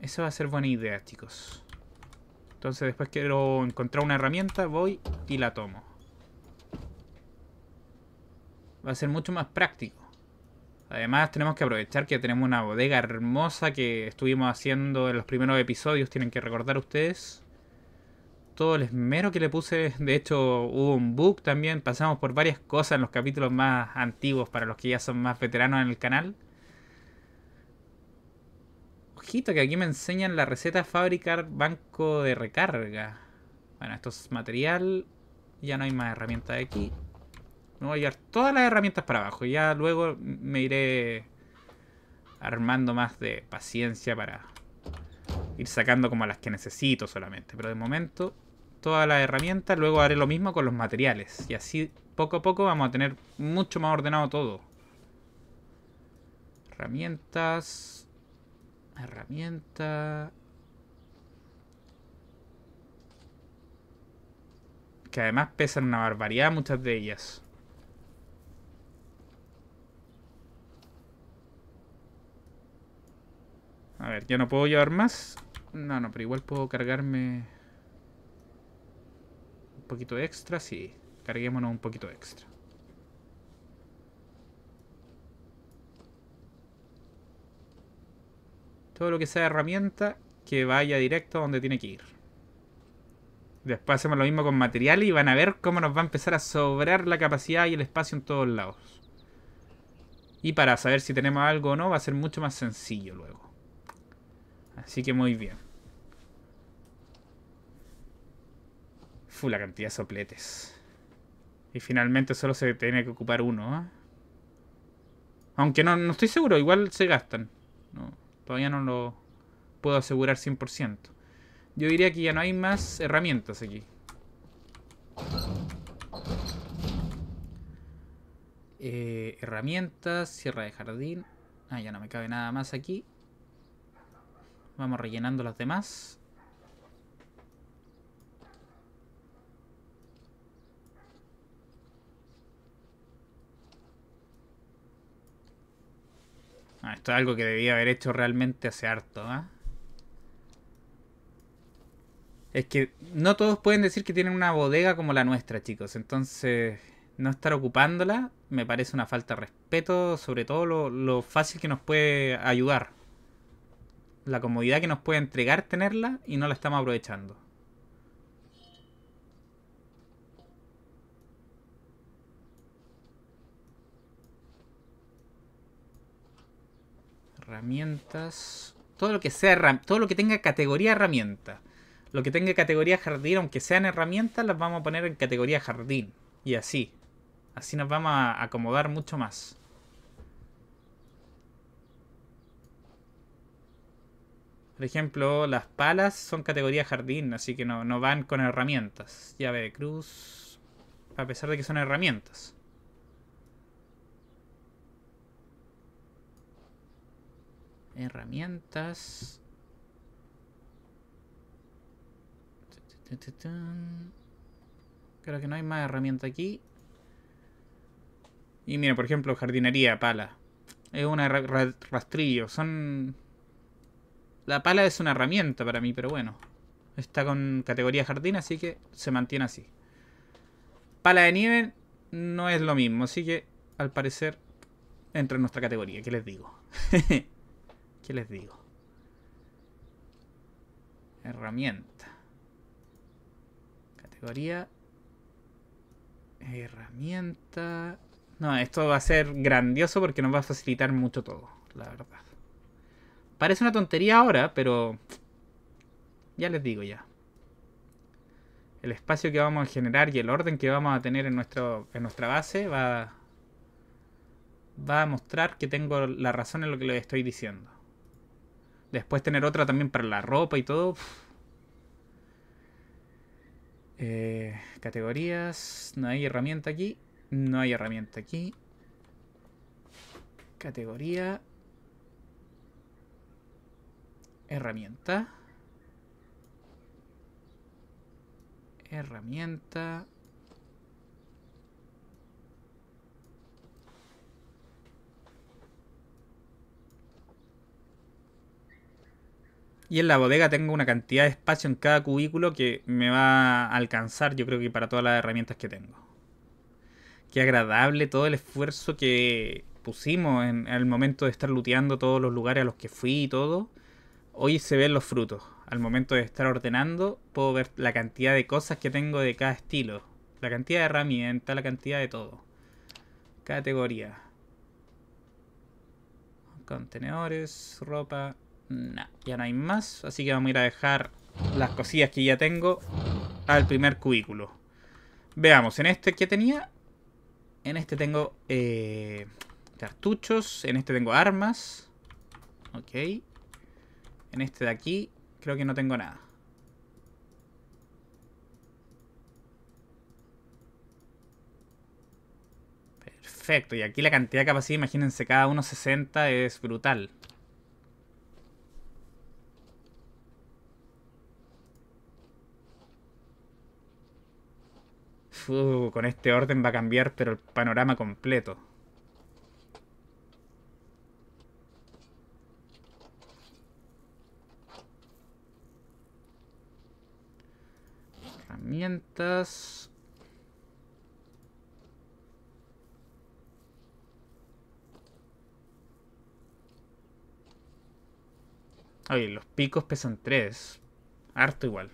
Eso va a ser buena idea, chicos. Entonces, después quiero encontrar una herramienta, voy y la tomo va a ser mucho más práctico. Además tenemos que aprovechar que tenemos una bodega hermosa que estuvimos haciendo en los primeros episodios, tienen que recordar ustedes. Todo el esmero que le puse, de hecho hubo un bug también, pasamos por varias cosas en los capítulos más antiguos para los que ya son más veteranos en el canal. Ojito que aquí me enseñan la receta fabricar banco de recarga. Bueno, esto es material, ya no hay más herramientas aquí. Me voy a llevar todas las herramientas para abajo. Y ya luego me iré armando más de paciencia para ir sacando como las que necesito solamente. Pero de momento, todas las herramientas. Luego haré lo mismo con los materiales. Y así, poco a poco, vamos a tener mucho más ordenado todo. Herramientas. herramientas Que además pesan una barbaridad muchas de ellas. A ver, ya no puedo llevar más. No, no, pero igual puedo cargarme... Un poquito extra, sí. Carguémonos un poquito extra. Todo lo que sea herramienta que vaya directo a donde tiene que ir. Después hacemos lo mismo con material y van a ver cómo nos va a empezar a sobrar la capacidad y el espacio en todos lados. Y para saber si tenemos algo o no va a ser mucho más sencillo luego. Así que muy bien. Fu, la cantidad de sopletes. Y finalmente solo se tiene que ocupar uno, ¿ah? Aunque no, estoy seguro, igual se gastan. todavía no lo puedo asegurar 100%. Yo diría que ya no hay más herramientas aquí. Eh, herramientas, sierra de jardín. Ah, ya no me cabe nada más aquí. Vamos rellenando las demás. Ah, esto es algo que debía haber hecho realmente hace harto, ¿ah? Es que no todos pueden decir que tienen una bodega como la nuestra, chicos. Entonces, no estar ocupándola me parece una falta de respeto, sobre todo lo fácil que nos puede ayudar la comodidad que nos puede entregar tenerla y no la estamos aprovechando. Herramientas. Todo lo que sea todo lo que tenga categoría herramienta. Lo que tenga categoría jardín, aunque sean herramientas, las vamos a poner en categoría jardín. Y así. Así nos vamos a acomodar mucho más. Por ejemplo, las palas son categoría jardín, así que no, van con herramientas. Llave de cruz, a pesar de que son herramientas. Herramientas. Creo que no hay más herramienta aquí. Y mira, por ejemplo, jardinería, pala. Es una rastrillo. Son la pala es una herramienta para mí, pero bueno. Está con categoría jardín, así que se mantiene así. Pala de nieve no es lo mismo, así que al parecer entra en nuestra categoría. ¿Qué les digo? ¿Qué les digo? Herramienta. Categoría. Herramienta. No, esto va a ser grandioso porque nos va a facilitar mucho todo, la verdad. Parece una tontería ahora, pero ya les digo ya. El espacio que vamos a generar y el orden que vamos a tener en, nuestro, en nuestra base va, va a mostrar que tengo la razón en lo que les estoy diciendo. Después tener otra también para la ropa y todo. Eh, categorías. No hay herramienta aquí. No hay herramienta aquí. Categoría. Herramienta. Herramienta. Y en la bodega tengo una cantidad de espacio en cada cubículo que me va a alcanzar, yo creo que para todas las herramientas que tengo. Qué agradable todo el esfuerzo que pusimos en, el momento de estar looteando todos los lugares a los que fui y todo hoy se ven los frutos. Al momento de estar ordenando, puedo ver la cantidad de cosas que tengo de cada estilo. La cantidad de herramientas, la cantidad de todo. Categoría. Contenedores, ropa... ya no hay más. Así que vamos a ir a dejar las cosillas que ya tengo al primer cubículo. Veamos, en este que tenía. En este tengo eh, cartuchos. En este tengo armas. Ok. En este de aquí creo que no tengo nada. Perfecto, y aquí la cantidad de capacidad, imagínense, cada uno 60 es brutal. con este orden va a cambiar, pero el panorama completo. mientras, Oye, los picos pesan 3. Harto igual.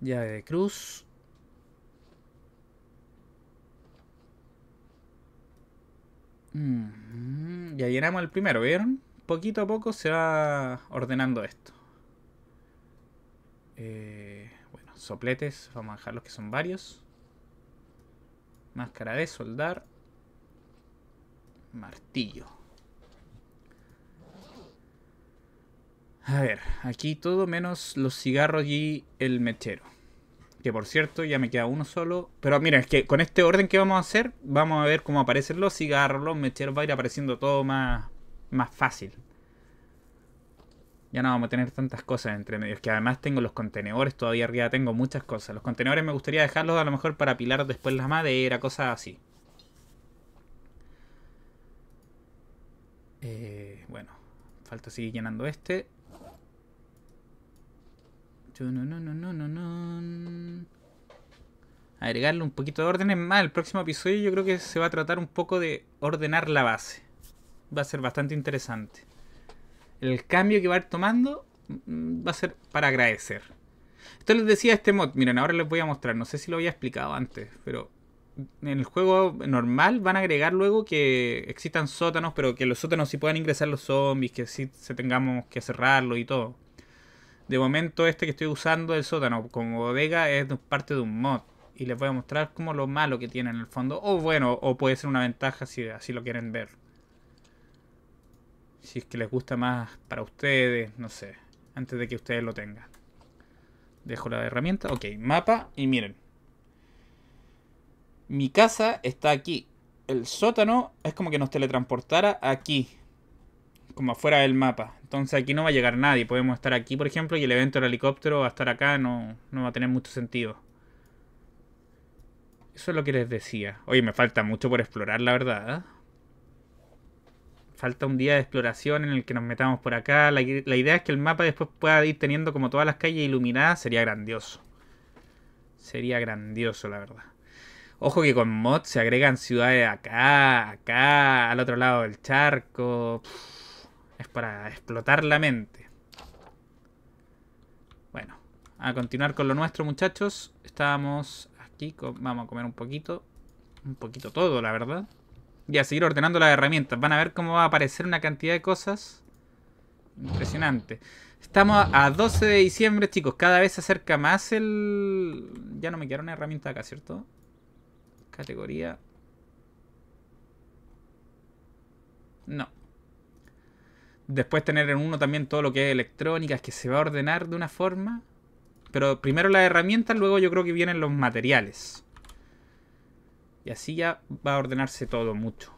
Llave de cruz. Y mm, ahí Ya llenamos el primero, ¿vieron? poquito a poco se va ordenando esto. Eh, bueno, sopletes, vamos a dejar los que son varios. Máscara de soldar. Martillo. A ver, aquí todo menos los cigarros y el mechero. Que por cierto, ya me queda uno solo. Pero mira, es que con este orden que vamos a hacer, vamos a ver cómo aparecen los cigarros, los mecheros, va a ir apareciendo todo más, más fácil. Ya no vamos a tener tantas cosas entre medios. Que además tengo los contenedores todavía arriba, tengo muchas cosas. Los contenedores me gustaría dejarlos a lo mejor para apilar después la madera, cosas así. Eh, bueno, falta seguir llenando este. No, no, no, no, no, no Agregarle un poquito de orden es más. El próximo episodio yo creo que se va a tratar un poco de ordenar la base va a ser bastante interesante. El cambio que va a ir tomando mm, va a ser para agradecer. Esto les decía este mod, miren, ahora les voy a mostrar, no sé si lo había explicado antes, pero en el juego normal van a agregar luego que existan sótanos, pero que los sótanos si puedan ingresar los zombies, que si se tengamos que cerrarlo y todo. De momento este que estoy usando el sótano como bodega es parte de un mod. Y les voy a mostrar como lo malo que tiene en el fondo. O bueno, o puede ser una ventaja si así lo quieren ver. Si es que les gusta más para ustedes, no sé. Antes de que ustedes lo tengan. Dejo la herramienta. Ok, mapa. Y miren. Mi casa está aquí. El sótano es como que nos teletransportara aquí. Como afuera del mapa. Entonces aquí no va a llegar nadie. Podemos estar aquí, por ejemplo, y el evento del helicóptero va a estar acá. No, no va a tener mucho sentido. Eso es lo que les decía. Oye, me falta mucho por explorar, la verdad. ¿eh? falta un día de exploración en el que nos metamos por acá. La, idea es que el mapa después pueda ir teniendo como todas las calles iluminadas. Sería grandioso. Sería grandioso, la verdad. Ojo que con mods se agregan ciudades acá, acá, al otro lado del charco. Es para explotar la mente. Bueno, a continuar con lo nuestro, muchachos. Estábamos aquí, vamos a comer un poquito. Un poquito todo, la verdad. Y a seguir ordenando las herramientas. Van a ver cómo va a aparecer una cantidad de cosas. Impresionante. Estamos a 12 de diciembre, chicos. Cada vez se acerca más el... Ya no me quedaron herramientas acá, ¿cierto? Categoría. No. Después tener en uno también todo lo que es electrónica, que se va a ordenar de una forma. Pero primero las herramientas, luego yo creo que vienen los materiales. Y así ya va a ordenarse todo mucho.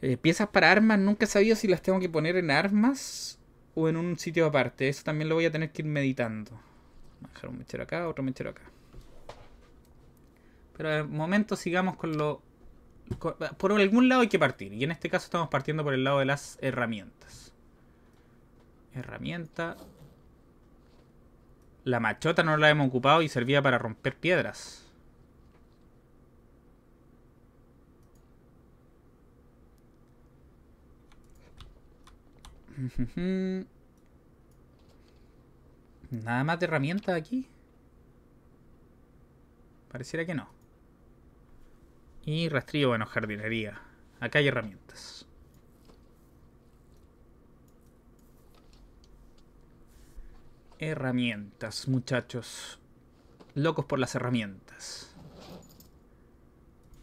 Eh, piezas para armas, nunca he sabido si las tengo que poner en armas o en un sitio aparte. Eso también lo voy a tener que ir meditando. Voy a dejar un mechero acá, otro mechero acá. Pero de momento sigamos con lo... por algún lado hay que partir. Y en este caso estamos partiendo por el lado de las herramientas. Herramienta, la machota no la hemos ocupado y servía para romper piedras. Nada más de herramientas aquí. Pareciera que no. Y rastrillo, bueno, jardinería. Acá hay herramientas. Herramientas, muchachos. Locos por las herramientas.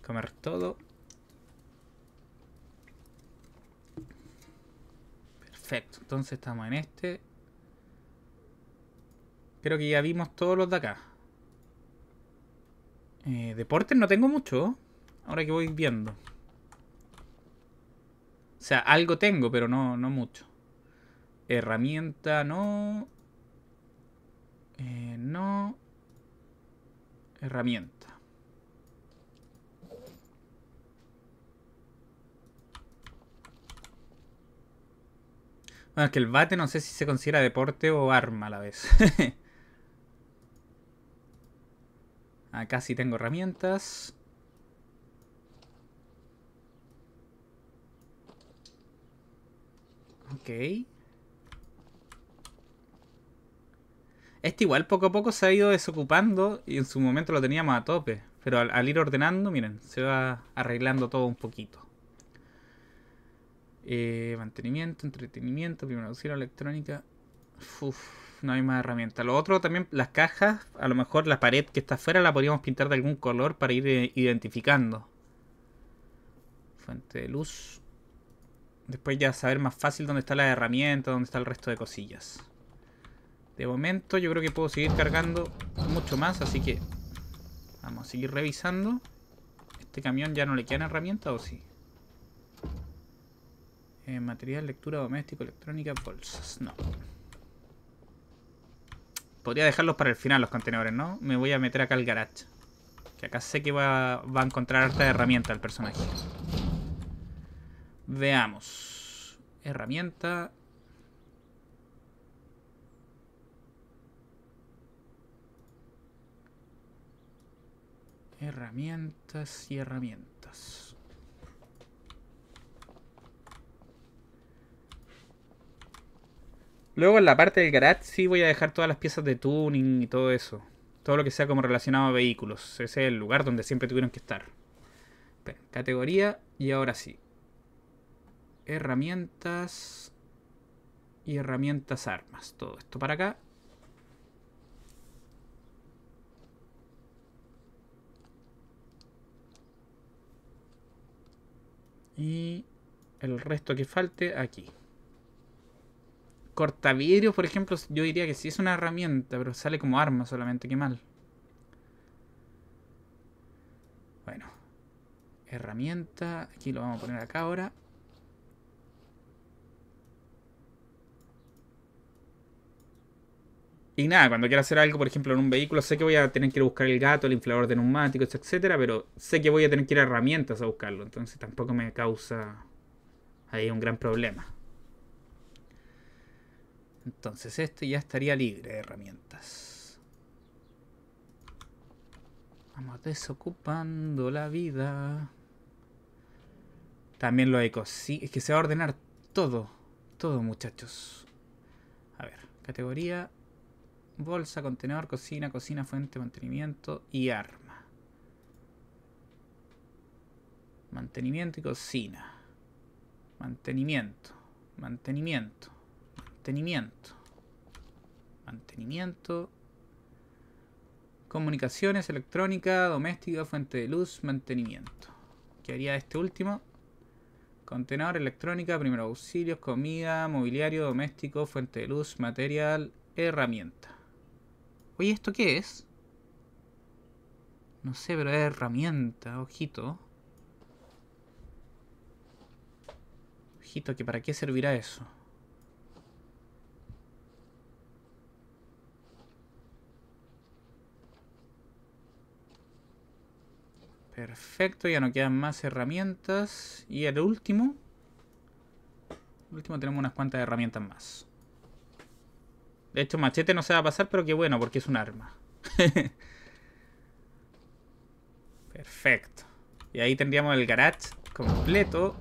Comer todo. Perfecto. Entonces estamos en este. Creo que ya vimos todos los de acá. Eh, deportes no tengo mucho. Ahora que voy viendo. O sea, algo tengo, pero no, no mucho. Herramienta, no. Eh, no. Herramienta. Bueno, es que el bate no sé si se considera deporte o arma a la vez. Acá sí tengo herramientas. Okay. Este igual poco a poco se ha ido desocupando y en su momento lo teníamos a tope. Pero al, ir ordenando, miren, se va arreglando todo un poquito. Eh, mantenimiento, entretenimiento, primero electrónica. no hay más herramientas. Lo otro también, las cajas, a lo mejor la pared que está afuera la podríamos pintar de algún color para ir eh, identificando. Fuente de luz. Después ya saber más fácil dónde está la herramienta, dónde está el resto de cosillas. De momento yo creo que puedo seguir cargando mucho más, así que vamos a seguir revisando. ¿Este camión ya no le quedan herramientas o sí? Eh, material, lectura, doméstico, electrónica, bolsas. No. Podría dejarlos para el final los contenedores, ¿no? Me voy a meter acá al garage. Que acá sé que va, va a encontrar harta herramienta el personaje. Veamos. Herramienta, Herramientas y herramientas. Luego en la parte del garage sí voy a dejar todas las piezas de tuning y todo eso. Todo lo que sea como relacionado a vehículos. Ese es el lugar donde siempre tuvieron que estar. categoría y ahora sí. Herramientas y herramientas armas. Todo esto para acá. Y el resto que falte aquí. Cortavidrio, por ejemplo, yo diría que sí es una herramienta, pero sale como arma solamente, qué mal. Bueno. Herramienta, aquí lo vamos a poner acá ahora. Y nada, cuando quiera hacer algo, por ejemplo, en un vehículo, sé que voy a tener que buscar el gato, el inflador de neumáticos, etcétera, pero sé que voy a tener que ir a herramientas a buscarlo, entonces tampoco me causa ahí un gran problema. Entonces esto ya estaría libre de herramientas. Vamos desocupando la vida. También lo hay sí, Es que se va a ordenar todo. Todo, muchachos. A ver, categoría bolsa, contenedor, cocina, cocina, fuente, mantenimiento y arma. Mantenimiento y cocina. Mantenimiento, mantenimiento, mantenimiento, mantenimiento. Comunicaciones, electrónica, doméstica, fuente de luz, mantenimiento. ¿Qué haría este último? Contenedor, electrónica, primeros auxilios, comida, mobiliario, doméstico, fuente de luz, material, herramienta. Oye, ¿esto qué es? No sé, pero es herramienta, ojito. Ojito, que para qué servirá eso. Perfecto, ya no quedan más herramientas. Y el último. El último tenemos unas cuantas herramientas más. De hecho, machete no se va a pasar, pero qué bueno, porque es un arma. Perfecto. Y ahí tendríamos el garage completo.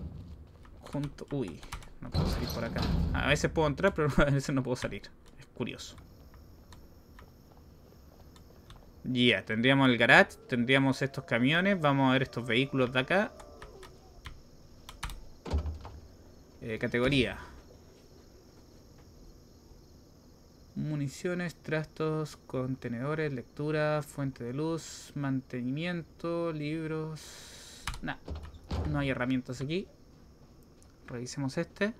Junto... Uy, no puedo salir por acá. A veces puedo entrar, pero a veces no puedo salir. Es curioso. Ya, tendríamos el garage, tendríamos estos camiones. Vamos a ver estos vehículos de acá. Eh, categoría. municiones, trastos, contenedores, lectura, fuente de luz, mantenimiento, libros... Nada, no hay herramientas aquí. Revisemos este.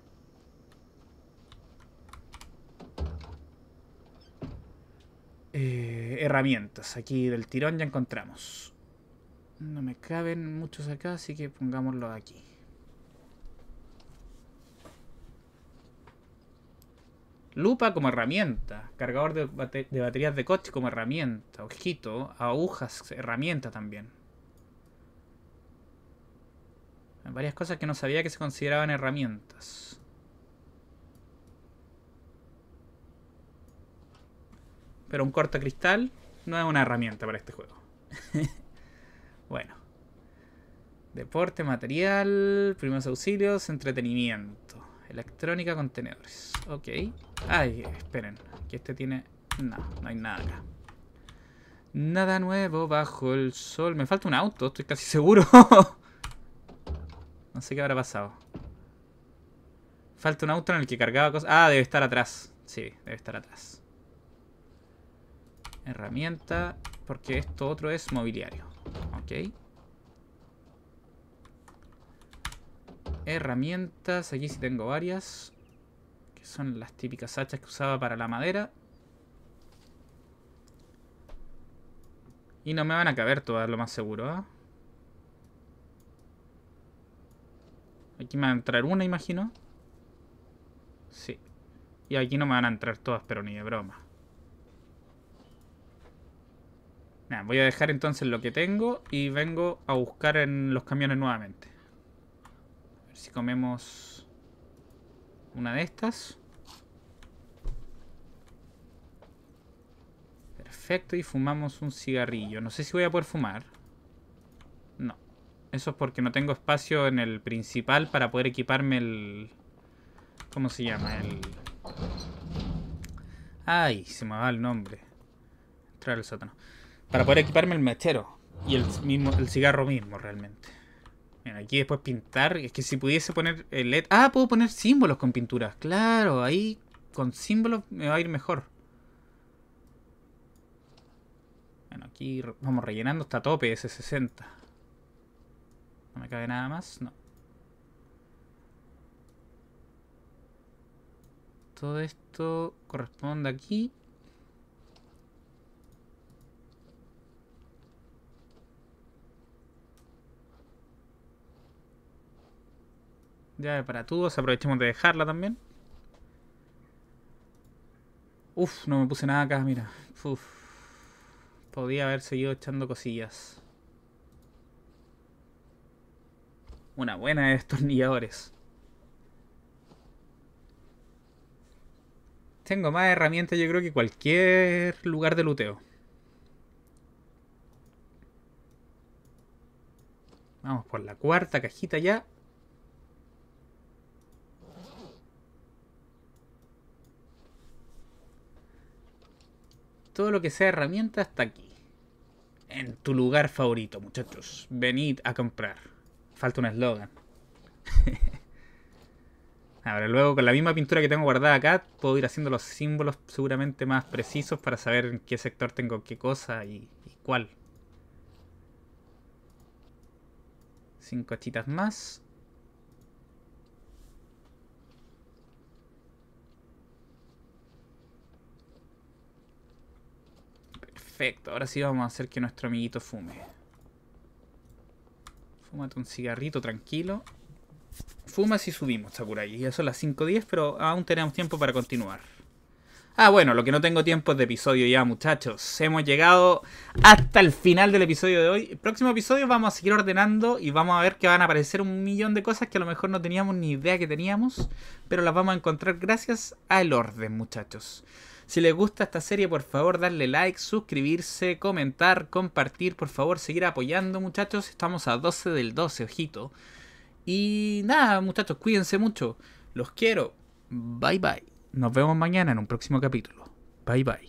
Eh, herramientas, aquí del tirón ya encontramos. No me caben muchos acá, así que pongámoslo aquí. lupa como herramienta, cargador de, baterías de coche como herramienta, ojito, agujas, herramienta también. varias cosas que no sabía que se consideraban herramientas. Pero un cristal no es una herramienta para este juego. bueno. Deporte, material, primeros auxilios, entretenimiento. Electrónica, contenedores. Ok. Ay, esperen. Que este tiene... No, no hay nada acá. Nada nuevo bajo el sol. Me falta un auto, estoy casi seguro. no sé qué habrá pasado. Falta un auto en el que cargaba cosas. Ah, debe estar atrás. Sí, debe estar atrás. Herramienta. Porque esto otro es mobiliario. Ok. Herramientas, aquí sí tengo varias. Que son las típicas hachas que usaba para la madera. Y no me van a caber todas, lo más seguro. ¿ah? Aquí me va a entrar una, imagino. Sí. Y aquí no me van a entrar todas, pero ni de broma. voy a dejar entonces lo que tengo y vengo a buscar en los camiones nuevamente. Si comemos una de estas. Perfecto, y fumamos un cigarrillo. No sé si voy a poder fumar. No. Eso es porque no tengo espacio en el principal para poder equiparme el... ¿Cómo se llama? El... Ay, se me va el nombre. Entrar al sótano. Para poder equiparme el mechero. Y el, mismo, el cigarro mismo, realmente aquí después pintar. Es que si pudiese poner el eh, LED. Ah, puedo poner símbolos con pinturas. Claro, ahí con símbolos me va a ir mejor. Bueno, aquí vamos rellenando hasta tope ese 60. No me cabe nada más, no. Todo esto corresponde aquí. Ya para todos aprovechemos de dejarla también. Uf, no me puse nada acá, mira. Uf. Podía haber seguido echando cosillas. Una buena de destornilladores. Tengo más herramientas yo creo que cualquier lugar de luteo. Vamos por la cuarta cajita ya. todo lo que sea herramienta está aquí. En tu lugar favorito, muchachos. Venid a comprar. Falta un eslogan. Ahora luego con la misma pintura que tengo guardada acá puedo ir haciendo los símbolos seguramente más precisos para saber en qué sector tengo qué cosa y, cuál. Cinco hechitas más. Perfecto, ahora sí vamos a hacer que nuestro amiguito fume. Fúmate un cigarrito tranquilo. Fuma si subimos, Sakurai. Ya son las 5.10, pero aún tenemos tiempo para continuar. Ah, bueno, lo que no tengo tiempo es de episodio ya, muchachos. Hemos llegado hasta el final del episodio de hoy. El próximo episodio vamos a seguir ordenando y vamos a ver que van a aparecer un millón de cosas que a lo mejor no teníamos ni idea que teníamos, pero las vamos a encontrar gracias al orden, muchachos. Si les gusta esta serie, por favor, darle like, suscribirse, comentar, compartir, por favor, seguir apoyando, muchachos. Estamos a 12 del 12, ojito. Y nada, muchachos, cuídense mucho. Los quiero. Bye bye. Nos vemos mañana en un próximo capítulo. Bye bye.